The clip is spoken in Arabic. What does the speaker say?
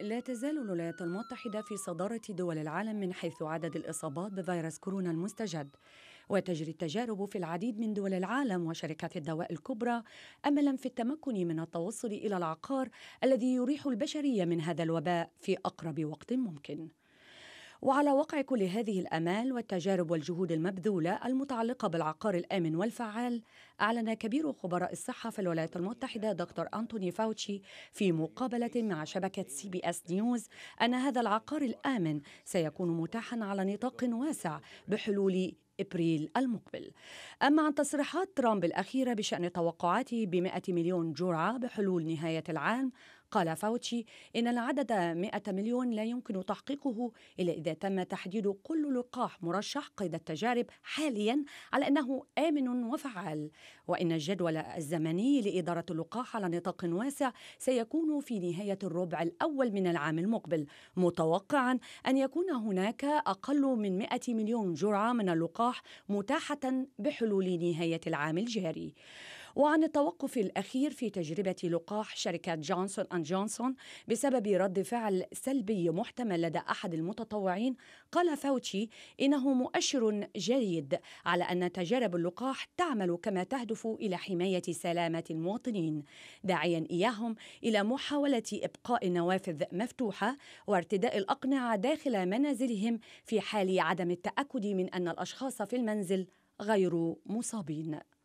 لا تزال الولايات المتحدة في صدارة دول العالم من حيث عدد الإصابات بفيروس كورونا المستجد وتجري التجارب في العديد من دول العالم وشركات الدواء الكبرى أملا في التمكن من التوصل إلى العقار الذي يريح البشرية من هذا الوباء في أقرب وقت ممكن وعلى وقع كل هذه الامال والتجارب والجهود المبذوله المتعلقه بالعقار الامن والفعال اعلن كبير خبراء الصحه في الولايات المتحده دكتور انتوني فاوتشي في مقابله مع شبكه سي بي اس نيوز ان هذا العقار الامن سيكون متاحا على نطاق واسع بحلول ابريل المقبل. اما عن تصريحات ترامب الاخيره بشان توقعاته ب 100 مليون جرعه بحلول نهايه العام قال فاوتشي إن العدد 100 مليون لا يمكن تحقيقه إلا إذا تم تحديد كل لقاح مرشح قيد التجارب حاليا على أنه آمن وفعال وإن الجدول الزمني لإدارة اللقاح على نطاق واسع سيكون في نهاية الربع الأول من العام المقبل متوقعا أن يكون هناك أقل من 100 مليون جرعة من اللقاح متاحة بحلول نهاية العام الجاري وعن التوقف الأخير في تجربة لقاح شركة جونسون أند جونسون بسبب رد فعل سلبي محتمل لدى أحد المتطوعين قال فوتشي إنه مؤشر جيد على أن تجارب اللقاح تعمل كما تهدف إلى حماية سلامة المواطنين داعيا إياهم إلى محاولة إبقاء النوافذ مفتوحة وارتداء الأقنعة داخل منازلهم في حال عدم التأكد من أن الأشخاص في المنزل غير مصابين